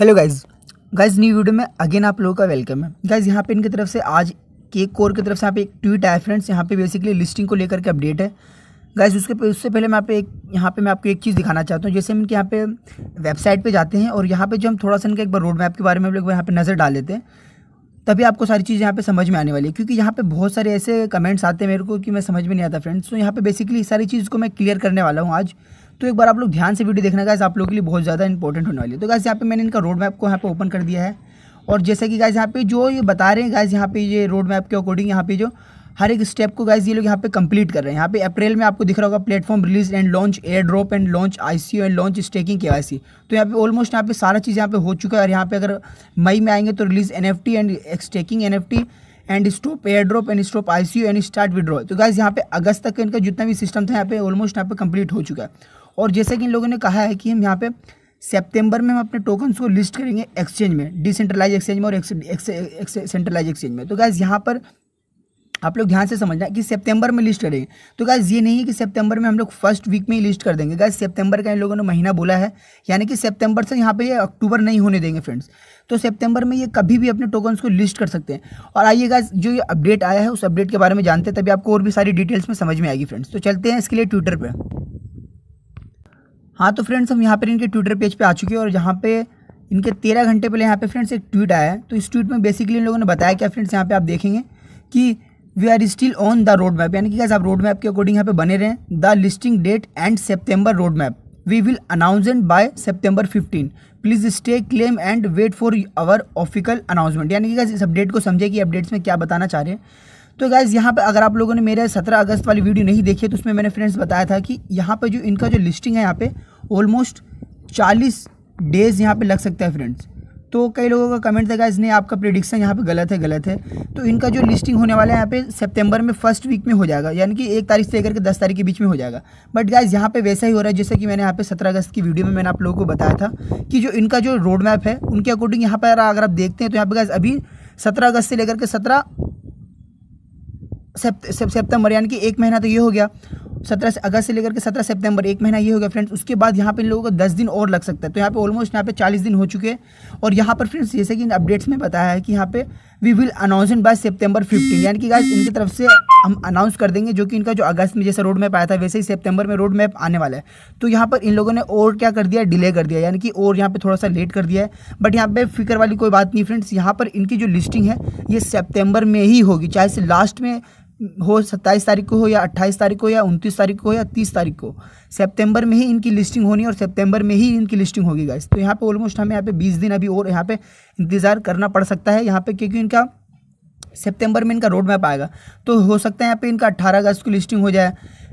hello guys guys new video में again आप लोगों का वेलकम है गाइज यहाँ पे इनकी तरफ से आज केक कोर की तरफ से यहाँ पे एक ट्वीट आया फ्रेंड्स यहाँ पे बेसिकली लिस्टिंग को लेकर के अपडेट है गाइज उसके उससे पहले मैं आप एक यहाँ पे मैं आपको एक चीज़ दिखाना चाहता हूँ जैसे हम इनके यहाँ पे वेबसाइट पर जाते हैं और यहाँ पर जो हम थोड़ा सा इनका एक बार रोड मैप के बारे में हम लोग यहाँ पे नज़र डाल लेते हैं तभी आपको सारी चीज़ यहाँ पे समझ में आने वाली है क्योंकि यहाँ पे बहुत सारे ऐसे कमेंट्स आते हैं मेरे को कि मैं समझ में नहीं आता फ्रेंड्स तो यहाँ पे बेसिकली सारी चीज़ को मैं क्लियर करने वाला हूँ आज तो एक बार आप लोग ध्यान से वीडियो देखना गाइस आप लोगों के लिए बहुत ज़्यादा इंपॉर्टेंट होने वाली है तो गाइस यहाँ पे मैंने इनका रोड मैप को यहाँ पे ओपन कर दिया है और जैसे कि गाइस यहाँ पे जो ये बता रहे हैं गाइस यहाँ पे ये रोड मैप के अकॉर्डिंग यहाँ पे जो हर एक स्टेप को गाइज ये लोग यहाँ पे कंप्लीट कर रहे हैं यहाँ पे अप्रैल में आपको दिख रहा होगा platform release and launch airdrop and launch ICO and launch staking के तो यहाँ पे ऑलमोस्ट यहाँ पे सारा चीज़ यहाँ पे हो चुका है और यहाँ पे अगर मई में आएंगे तो release and and staking and and stop airdrop and stop ICO and start withdraw तो गाइज यहाँ पे अगस्त तक इनका जितना भी सिस्टम था यहाँ पे ऑलमोस्ट यहाँ पे कंप्लीट हो चुका है और जैसे कि इन लोगों ने कहा है कि हम यहाँ पे सेप्टेम्बर में हम अपने टोकन्स को लिस्ट करेंगे एक्सचेंज में डिसेंट्रलाइज एक्सचेंज में और सेंट्रलाइज एक्सचेंज में तो गाइज यहाँ पर आप लोग ध्यान से समझना कि सितंबर में लिस्ट करेंगे तो गाइज ये नहीं है कि सितंबर में हम लोग फर्स्ट वीक में ही लिस्ट कर देंगे गाइज सितंबर का इन लोगों ने महीना बोला है यानी कि सितंबर से यहाँ पे ये अक्टूबर नहीं होने देंगे फ्रेंड्स तो सितंबर में ये कभी भी अपने टोकन्स को लिस्ट कर सकते हैं और आइए गाइज जो ये अपडेट आया है उस अपडेट के बारे में जानते हैं तभी आपको और भी सारी डिटेल्स में समझ में आएगी फ्रेंड्स तो चलते हैं इसके लिए ट्विटर पर हाँ तो फ्रेंड्स हम यहाँ पर इनके ट्विटर पेज पर आ चुके हैं और जहाँ पर इनके तेरह घंटे पहले यहाँ पर फ्रेंड्स एक ट्वीट आया है तो इस ट्वीट में बेसिकली इन लोगों ने बताया क्या फ्रेंड्स यहाँ पर आप देखेंगे कि we are still on the road map यानी कि आप रोड मैप के अकॉर्डिंग यहाँ पे बने रहें the listing date and September road map we will end by September fifteen please stay claim and wait for our official announcement यानी कि इस अपडेट को समझे कि अपडेट्स में क्या बताना चाह रहे हैं तो गाइज़ यहाँ पे अगर आप लोगों ने मेरे 17 अगस्त वाली वीडियो नहीं देखी है तो उसमें मैंने फ्रेंड्स बताया था कि यहाँ पे जो इनका जो लिस्टिंग है यहाँ पे ऑलमोस्ट 40 डेज यहाँ पे लग सकता है फ्रेंड्स तो कई लोगों का कमेंट था गाइज नहीं आपका प्रिडिक्शन यहाँ पे गलत है गलत है तो इनका जो लिस्टिंग होने वाला है यहाँ पे सितंबर में फर्स्ट वीक में हो जाएगा यानी कि एक तारीख से लेकर के दस तारीख के बीच में हो जाएगा बट गाइज यहाँ पे वैसा ही हो रहा है जैसे कि मैंने यहाँ पे सत्रह अगस्त की वीडियो में मैंने आप लोगों को बताया था कि जो इनका जो रोड मैप है उनके अकॉर्डिंग यहाँ पर अगर आप देखते हैं तो यहाँ पे गाइज अभी सत्रह अगस्त से लेकर के सत्रह सेप्टेम्बर यानी कि एक महीना तो ये हो गया सत्रह से अगस्त से लेकर के सत्रह सितंबर एक महीना ये हो गया फ्रेंड्स उसके बाद यहाँ पर इन लोगों को दस दिन और लग सकता है तो यहाँ पे ऑलमोस्ट यहाँ पे चालीस दिन हो चुके हैं और यहाँ पर फ्रेंड्स जैसे कि इन अपडेट्स में बताया है कि यहाँ पे we will announce in by सितंबर फिफ्टीन यानी कि गाइस इनकी तरफ से हम अनाउंस कर देंगे जो कि इनका जो अगस्त में जैसे रोड मैप आया था वैसे ही सितंबर में रोड मैप आने वाला है तो यहाँ पर इन लोगों ने और क्या कर दिया डिले कर दिया यानी कि और यहाँ पर थोड़ा सा लेट कर दिया है बट यहाँ पर फिक्र वाली कोई बात नहीं फ्रेंड्स यहाँ पर इनकी जो लिस्टिंग है ये सेप्टेम्बर में ही होगी चाहे से लास्ट में हो सत्ताईस तारीख को हो या अट्ठाईस तारीख को या उनतीस तारीख को हो या तीस तारीख को सितंबर में ही इनकी लिस्टिंग होनी और सितंबर में ही इनकी लिस्टिंग होगी गाइस तो यहाँ पे ऑलमोस्ट हमें यहाँ पे बीस दिन अभी और यहाँ पे इंतज़ार करना पड़ सकता है यहाँ पे क्योंकि इनका सितंबर में इनका रोड मैप आएगा तो हो सकता है यहाँ पे इनका अट्ठारह अगस्त को लिस्टिंग हो जाए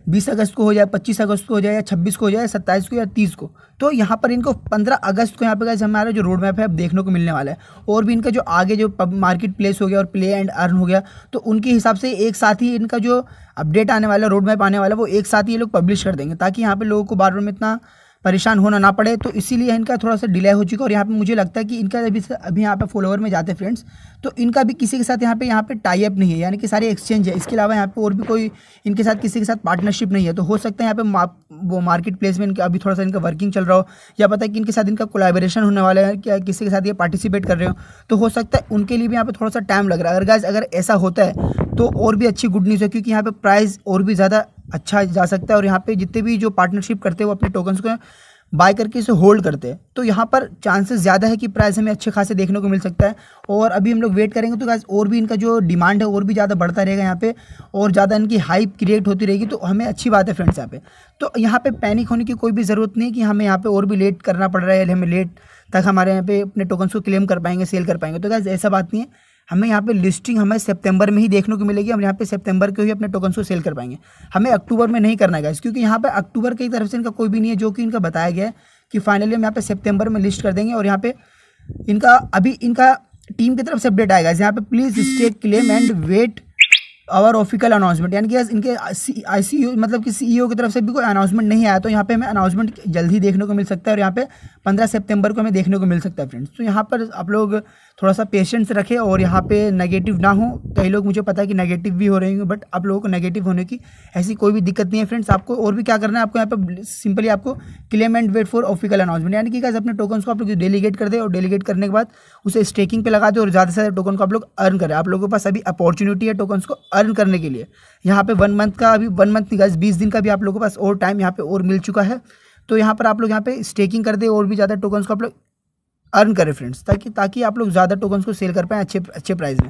बीस अगस्त को हो जाए पच्चीस अगस्त को हो जाए या छब्बीस को हो जाए सत्ताईस को या तीस को तो यहाँ पर इनको पंद्रह अगस्त को यहाँ पे गैस हमारा जो रोड मैप है अब देखने को मिलने वाला है और भी इनका जो आगे जो मार्केट प्लेस हो गया और प्ले एंड अर्न हो गया तो उनके हिसाब से एक साथ ही इनका जो अपडेट आने वाला रोड मैप आने वाला वो एक साथ ही ये लोग पब्लिश कर देंगे ताकि यहाँ पर लोगों को बार बार में इतना परेशान होना ना पड़े तो इसीलिए इनका थोड़ा सा डिले हो चुका और यहाँ पे मुझे लगता है कि इनका अभी अभी यहाँ पे फॉलोवर में जाते फ्रेंड्स तो इनका भी किसी के साथ यहाँ पे यहाँ पे टाई अप नहीं है यानी कि सारे एक्सचेंज है इसके अलावा यहाँ पे और भी कोई इनके साथ किसी के साथ पार्टनरशिप नहीं है तो हो सकता है यहाँ पे वो मार्केट प्लेस में इनका अभी थोड़ा सा इनका वर्किंग चल रहा हो या पता है कि इनके साथ इनका कोलाबरेशन होने वाला है कि किसी के साथ ये पार्टिसिपेट कर रहे हो तो हो सकता है उनके लिए भी यहाँ पर थोड़ा सा टाइम लग रहा है अगर गाइज अगर ऐसा होता है तो और भी अच्छी गुड न्यूज़ है क्योंकि यहाँ पर प्राइस और भी ज़्यादा अच्छा जा सकता है और यहाँ पे जितने भी जो पार्टनरशिप करते हैं वो अपने टोकन्स को बाय करके इसे होल्ड करते हैं तो यहाँ पर चांसेस ज़्यादा है कि प्राइस हमें अच्छे खासे देखने को मिल सकता है और अभी हम लोग वेट करेंगे तो गैस और भी इनका जो डिमांड है और भी ज़्यादा बढ़ता रहेगा यहाँ पे और ज़्यादा इनकी हाइप क्रिएट होती रहेगी तो हमें अच्छी बात है फ्रेंड्स यहाँ पे तो यहाँ पर पैनिक होने की कोई भी ज़रूरत नहीं कि हमें यहाँ पर और भी लेट करना पड़ रहा है हमें लेट तक हमारे यहाँ पे अपने टोकन्स को क्लेम कर पाएंगे सेल कर पाएंगे तो गैस ऐसा बात नहीं है हमें यहाँ पे लिस्टिंग हमें सितंबर में ही देखने को मिलेगी हम यहाँ पे सितंबर के ही अपने टोकन को सेल कर पाएंगे हमें अक्टूबर में नहीं करना है क्योंकि यहाँ पे अक्टूबर की तरफ से इनका कोई भी नहीं है जो कि इनका बताया गया है कि फाइनली हम यहाँ पे सितंबर में लिस्ट कर देंगे और यहाँ पे इनका अभी इनका टीम की तरफ से अपडेट आएगा यहाँ पे please stay claim and wait our official announcement यानी कि इनके आई सी मतलब कि सीईओ e की तरफ से भी कोई अनाउंसमेंट नहीं आया तो यहाँ पे हमें अनाउंसमेंट जल्दी देखने को मिल सकता है और यहाँ पे 15 सितंबर को हमें देखने को मिल सकता है फ्रेंड्स तो यहाँ पर आप लोग थोड़ा सा पेशेंस रखें और यहाँ पे नेगेटिव ना हो कई लोग मुझे पता है कि नेगेटिव भी हो रहे हैं बट आप लोगों को नेगेटिव होने की ऐसी कोई भी दिक्कत नहीं है फ्रेंड्स आपको और भी क्या करना है आपको यहाँ पर सिंपली आपको claim and wait for official announcement यानी कि अपने टोकन को आप लोग डेलीगेट कर दे और डेलीगेट करने के बाद उसे स्टेकिंग पर लगा दें और ज़्यादा से ज़्यादा टोकन को आप लोग अर्न करें आप लोगों के पास अभी अपॉर्चुनिटी है टोकन्स को अर्न करने के लिए यहाँ पे वन मंथ का अभी वन मंथ निकाल बीस दिन का भी आप लोगों के पास और टाइम यहाँ पे और मिल चुका है तो यहाँ पर आप लोग यहाँ पे स्टेकिंग कर दे और भी ज़्यादा टोकन्स को आप लोग अर्न करें फ्रेंड्स ताकि ताकि आप लोग ज़्यादा टोकन्स को सेल कर पाएँ अच्छे अच्छे प्राइस में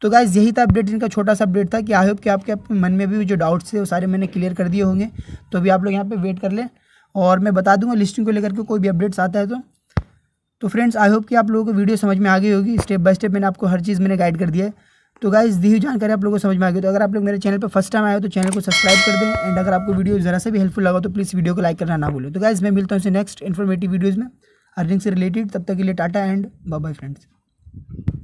तो गाइज यही था अपडेट इनका छोटा सा अपडेट था कि आई होप कि आपके मन में भी जो डाउट्स थे वो सारे मैंने क्लियर कर दिए होंगे तो अभी आप लोग यहाँ पर वेट कर लें और मैं बता दूंगा लिस्टिंग को लेकर के कोई भी अपडेट्स आता है तो तो फ्रेंड्स आई होप कि आप लोगों को वीडियो समझ में आ गई होगी स्टेप बाय स्टेप मैंने आपको हर चीज़ मैंने गाइड कर दिया है तो गाइज दी हुई जानकारी आप लोगों को समझ में आ गई तो अगर आप लोग मेरे चैनल पर फर्स्ट टाइम आए तो चैनल को सब्सक्राइब कर दें एंड अगर आपको वीडियो जरा से भी हेल्पफुल लगा तो प्लीज़ वीडियो को लाइक करना ना भूलें तो गाइज मैं मिलता हूँ इसे नेक्स्ट इन्फॉर्मेटिव वीडियोज़ में अर्निंग से रिलेटेड तब तक के लिए tata and bye bye friends